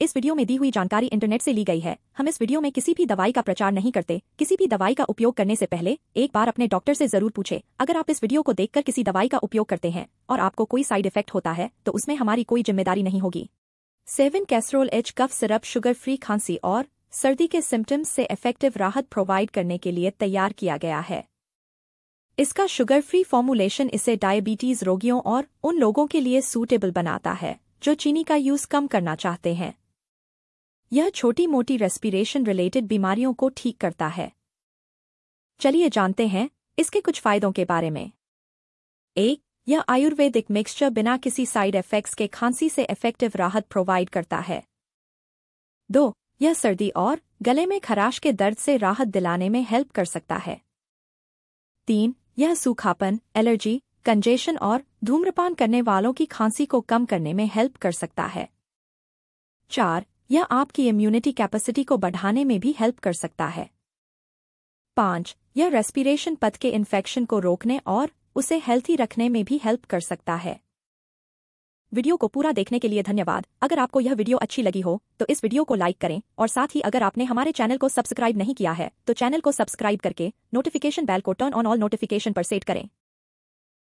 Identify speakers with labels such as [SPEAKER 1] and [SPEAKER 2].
[SPEAKER 1] इस वीडियो में दी हुई जानकारी इंटरनेट से ली गई है हम इस वीडियो में किसी भी दवाई का प्रचार नहीं करते किसी भी दवाई का उपयोग करने से पहले एक बार अपने डॉक्टर से जरूर पूछे अगर आप इस वीडियो को देखकर किसी दवाई का उपयोग करते हैं और आपको कोई साइड इफेक्ट होता है तो उसमें हमारी कोई जिम्मेदारी नहीं होगी सेवन कैसरोल H cough syrup sugar free खांसी और सर्दी के सिम्टम्स से इफेक्टिव राहत प्रोवाइड करने के लिए तैयार किया गया है इसका शुगर फ्री फॉर्मुलेशन इसे डायबिटीज रोगियों और उन लोगों के लिए सूटेबल बनाता है जो चीनी का यूज कम करना चाहते हैं यह छोटी मोटी रेस्पिरेशन रिलेटेड बीमारियों को ठीक करता है चलिए जानते हैं इसके कुछ फायदों के बारे में एक यह आयुर्वेदिक मिक्सचर बिना किसी साइड इफेक्ट्स के खांसी से इफेक्टिव राहत प्रोवाइड करता है दो यह सर्दी और गले में खराश के दर्द से राहत दिलाने में हेल्प कर सकता है तीन यह सूखापन एलर्जी कंजेशन और धूम्रपान करने वालों की खांसी को कम करने में हेल्प कर सकता है चार यह आपकी इम्यूनिटी कैपेसिटी को बढ़ाने में भी हेल्प कर सकता है पांच यह रेस्पिरेशन पथ के इन्फेक्शन को रोकने और उसे हेल्थी रखने में भी हेल्प कर सकता है वीडियो को पूरा देखने के लिए धन्यवाद अगर आपको यह वीडियो अच्छी लगी हो तो इस वीडियो को लाइक करें और साथ ही अगर आपने हमारे चैनल को सब्सक्राइब नहीं किया है तो चैनल को सब्सक्राइब करके नोटिफिकेशन बेल को टर्न ऑन ऑल नोटिफिकेशन पर सेट करें